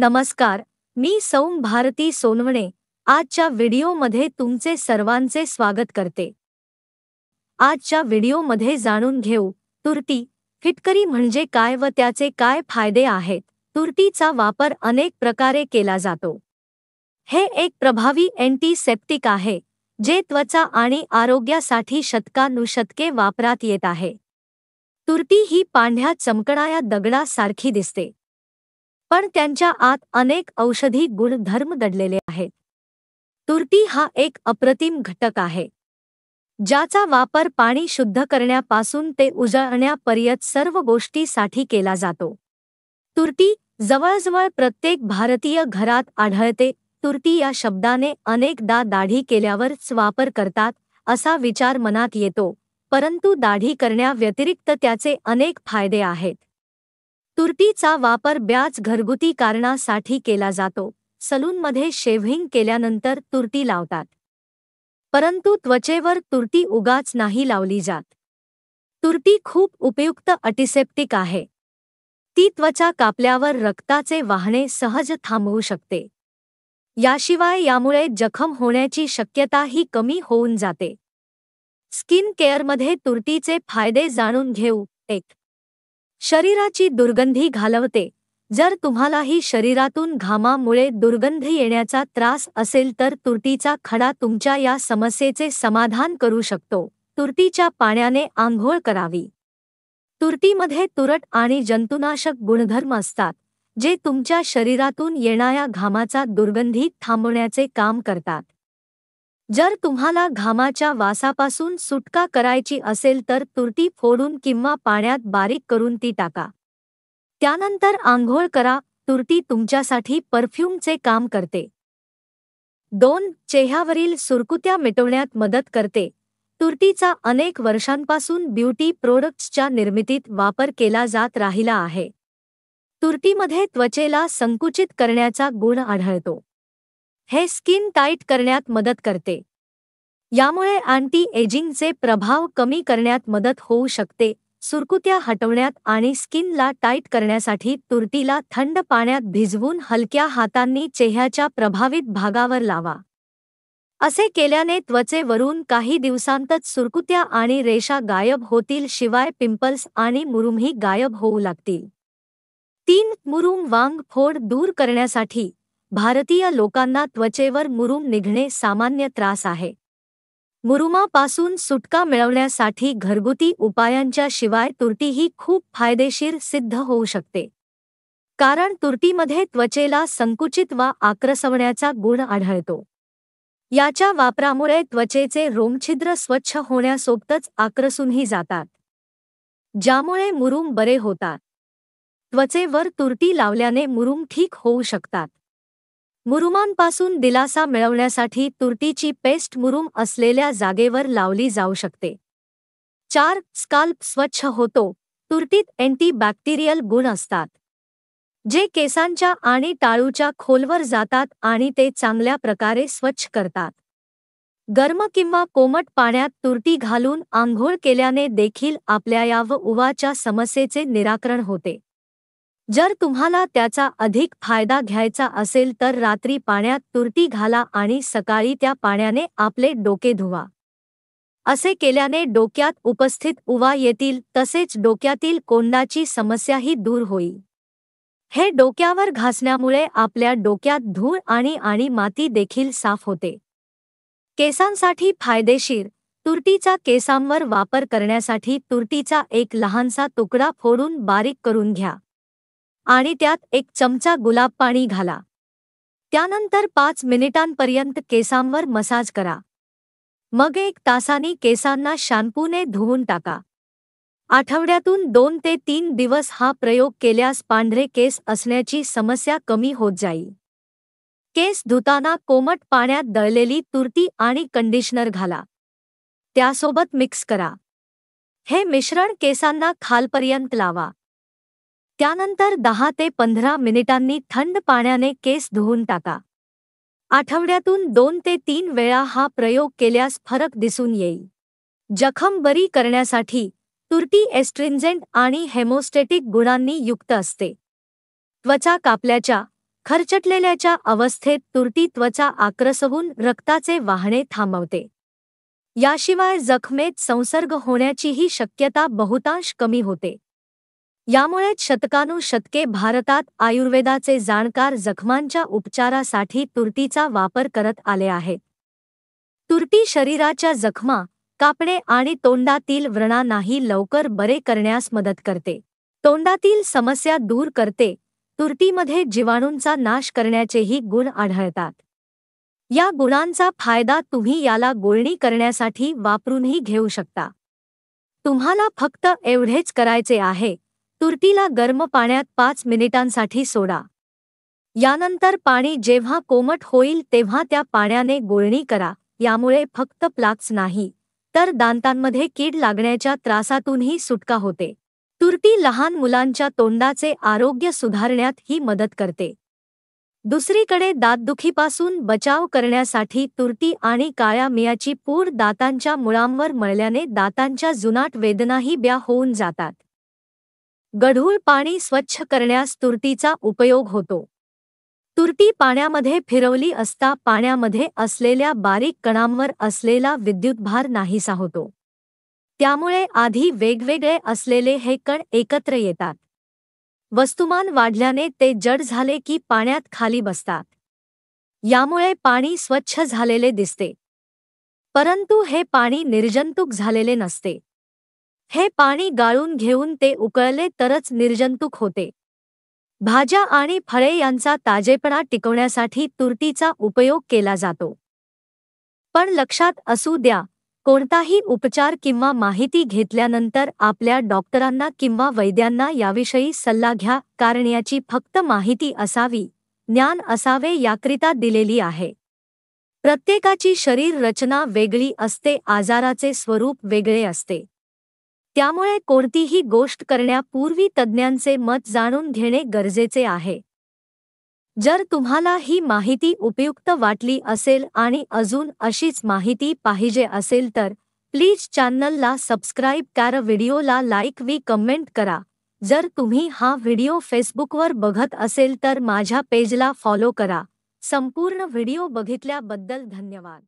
नमस्कार मी सौम भारती सोनवणे आजच्या व्हिडिओमध्ये तुमचे सर्वांचे स्वागत करते आजच्या व्हिडिओमध्ये जाणून घेऊ तुरटी फिटकरी म्हणजे काय व त्याचे काय फायदे आहेत तुरटीचा वापर अनेक प्रकारे केला जातो हे एक प्रभावी अँटीसेप्टिक आहे जे त्वचा आणि आरोग्यासाठी शतकानुशतके वापरात येत आहे तुरटी ही पांढ्या चमकणाऱ्या दगडासारखी दिसते पण त्यांच्या आत अनेक औषधी गुणधर्म दडलेले आहेत तुरटी हा एक अप्रतिम घटक आहे ज्याचा वापर पाणी शुद्ध करण्यापासून ते उजळण्यापर्यंत सर्व गोष्टीसाठी केला जातो तुरटी जवळजवळ प्रत्येक भारतीय घरात आढळते तुरटी या शब्दाने अनेकदा दाढी केल्यावरच वापर करतात असा विचार मनात येतो परंतु दाढी करण्याव्यतिरिक्त त्याचे अनेक फायदे आहेत तुरटीचा वापर ब्याज घरगुती कारणासाठी केला जातो सलूनमध्ये शेव्हिंग केल्यानंतर तुरटी लावतात परंतु त्वचेवर तुरटी उगाच नाही लावली जात तुरटी खूप उपयुक्त अटिसेप्टिक आहे ती त्वचा कापल्यावर रक्ताचे वाहणे सहज थांबवू शकते याशिवाय यामुळे जखम होण्याची शक्यता ही कमी होऊन जाते स्किन केअरमध्ये तुरटीचे फायदे जाणून घेऊ एक शरीराची दुर्गंधी घालवते जर तुम्हालाही शरीरातून घामामुळे दुर्गंधी येण्याचा त्रास असेल तर तुरटीचा खडा तुमच्या या समस्येचे समाधान करू शकतो तुरटीच्या पाण्याने आंघोळ करावी तुरटीमध्ये तुरट आणि जंतुनाशक गुणधर्म असतात जे तुमच्या शरीरातून येणाऱ्या घामाचा दुर्गंधी थांबवण्याचे काम करतात जर तुम्हाला घामाच्या वासापासून सुटका करायची असेल तर तुरटी फोडून किंवा पाण्यात बारीक करून ती टाका त्यानंतर आंघोळ करा तुरटी तुमच्यासाठी परफ्यूमचे काम करते दोन चेह्यावरील सुरकुत्या मिटवण्यात मदत करते तुरटीचा अनेक वर्षांपासून ब्युटी प्रोडक्ट्सच्या निर्मितीत वापर केला जात राहिला आहे तुरटीमध्ये त्वचेला संकुचित करण्याचा गुण आढळतो हे स्किन टाईट करण्यात मदत करते यामुळे अँटी एजिंगचे प्रभाव कमी करण्यात मदत होऊ शकते सुरकुत्या हटवण्यात आणि स्किनला टाईट करण्यासाठी तुरटीला थंड पाण्यात भिजवून हलक्या हातांनी चेहऱ्याच्या प्रभावित भागावर लावा असे केल्याने त्वचेवरून काही दिवसांतच सुरकुत्या आणि रेषा गायब होतील शिवाय पिंपल्स आणि मुरुमही गायब होऊ लागतील तीन मुरुम वांग फोड दूर करण्यासाठी भारतीय लोकांना त्वचेवर मुरुम निघणे सामान्य त्रास आहे मुरुमापासून सुटका मिळवण्यासाठी घरगुती उपायांच्या शिवाय तुरटी ही खूप फायदेशीर सिद्ध होऊ शकते कारण तुरटीमध्ये त्वचेला संकुचित वा आक्रसवण्याचा गुण आढळतो याच्या वापरामुळे त्वचेचे रोमछिद्र स्वच्छ होण्यासोबतच आक्रसूनही जातात ज्यामुळे मुरुम बरे होतात त्वचेवर तुरटी लावल्याने मुरुम ठीक होऊ शकतात मुरुमांपासून दिलासा मिळवण्यासाठी तुरटीची पेस्ट मुरुम असलेल्या जागेवर लावली जाऊ शकते चार स्काल्प स्वच्छ होतो तुरटीत अँटीबॅक्टेरियल गुण असतात जे केसांच्या आणि टाळूच्या खोलवर जातात आणि ते चांगल्या प्रकारे स्वच्छ करतात गर्म किंवा कोमट पाण्यात तुरटी घालून आंघोळ केल्याने देखील आपल्या या व उवाच्या समस्येचे निराकरण होते जर तुम्हाला त्याचा अधिक फायदा घ्यायचा असेल तर रात्री पाण्यात तुरटी घाला आणि सकाळी त्या पाण्याने आपले डोके धुवा असे केल्याने डोक्यात उपस्थित उवा येतील तसेच डोक्यातील कोंडाची समस्याही दूर होईल हे डोक्यावर घासण्यामुळे आपल्या डोक्यात धूळ आणि आणि माती देखील साफ होते केसांसाठी फायदेशीर तुरटीचा केसांवर वापर करण्यासाठी तुरटीचा एक लहानसा तुकडा फोडून बारीक करून घ्या आणि त्यात एक चमचा गुलाब पाणी घाला त्यानंतर पाच मिनिटांपर्यंत केसांवर मसाज करा मग एक तासाने केसांना शॅम्पूने धुवून टाका आठवड्यातून दोन ते तीन दिवस हा प्रयोग केल्यास पांढरे केस असण्याची समस्या कमी होत जाईल केस धुताना कोमट पाण्यात दळलेली तुर्ती आणि कंडिशनर घाला त्यासोबत मिक्स करा हे मिश्रण केसांना खालपर्यंत लावा त्यानंतर दहा ते पंधरा मिनिटांनी थंड पाण्याने केस धुवून टाका आठवड्यातून दोन ते तीन वेळा हा प्रयोग केल्यास फरक दिसून येईल जखम बरी करण्यासाठी तुरटी एस्ट्रिंजेंट आणि हेमोस्टेटिक गुणांनी युक्त असते त्वचा कापल्याच्या खरचटलेल्याच्या अवस्थेत तुरटी त्वचा आक्रसवून रक्ताचे वाहणे थांबवते याशिवाय जखमेत संसर्ग होण्याचीही शक्यता बहुतांश कमी होते यामुळेच शतकानुशतके भारतात आयुर्वेदाचे जाणकार जखमांच्या उपचारासाठी तुर्तीचा वापर करत आले आहे तुर्ती शरीराच्या जखमा कापणे आणि तोंडातील व्रणा नाही लवकर बरे करण्यास मदत करते तोंडातील समस्या दूर करते तुर्तीमध्ये जीवाणूंचा नाश करण्याचेही गुण आढळतात या गुणांचा फायदा तुम्ही याला गोळणी करण्यासाठी वापरूनही घेऊ शकता तुम्हाला फक्त एवढेच करायचे आहे तुरटीला गर्म पाण्यात पाच मिनिटांसाठी सोडा यानंतर पाणी जेव्हा कोमट होईल तेव्हा त्या पाण्याने गोळणी करा यामुळे फक्त प्लाक्स नाही तर दांतांमध्ये कीड लागण्याच्या त्रासातूनही सुटका होते तुरटी लहान मुलांच्या तोंडाचे आरोग्य सुधारण्यात ही मदत करते दुसरीकडे दातदुखीपासून बचाव करण्यासाठी तुरटी आणि काळ्या मियाची पूर दातांच्या मुळांवर मळल्याने दातांच्या जुनाट वेदनाही ब्या होऊन जातात गढूळ पाणी स्वच्छ करण्यास तुरटीचा उपयोग होतो तुरटी पाण्यामध्ये फिरवली असता पाण्यामध्ये असलेल्या बारीक कणांवर असलेला विद्युतभार नाहीसा होतो त्यामुळे आधी वेगवेगळे असलेले हे कण एकत्र येतात वस्तुमान वाढल्याने ते जड झाले की पाण्यात खाली बसतात यामुळे पाणी स्वच्छ झालेले दिसते परंतु हे पाणी निर्जंतुक झालेले नसते हे पाणी गाळून घेऊन ते उकळले तरच निर्जंतुक होते भाज्या आणि फळे यांचा ताजेपणा टिकवण्यासाठी तुरटीचा उपयोग केला जातो पण लक्षात असू द्या कोणताही उपचार किंवा माहिती घेतल्यानंतर आपल्या डॉक्टरांना किंवा वैद्यांना याविषयी सल्ला घ्या कारण याची फक्त माहिती असावी ज्ञान असावे याकरिता दिलेली आहे प्रत्येकाची शरीर रचना वेगळी असते आजाराचे स्वरूप वेगळे असते त्यामुळे कोणतीही गोष्ट करण्यापूर्वी तज्ज्ञांचे मत जाणून घेणे गरजेचे आहे जर तुम्हाला ही माहिती उपयुक्त वाटली असेल आणि अजून अशीच माहिती पाहिजे असेल तर प्लीज चॅनलला सबस्क्राईब करा व्हिडिओला लाईक वी कमेंट करा जर तुम्ही हा व्हिडिओ फेसबुकवर बघत असेल तर माझ्या पेजला फॉलो करा संपूर्ण व्हिडिओ बघितल्याबद्दल धन्यवाद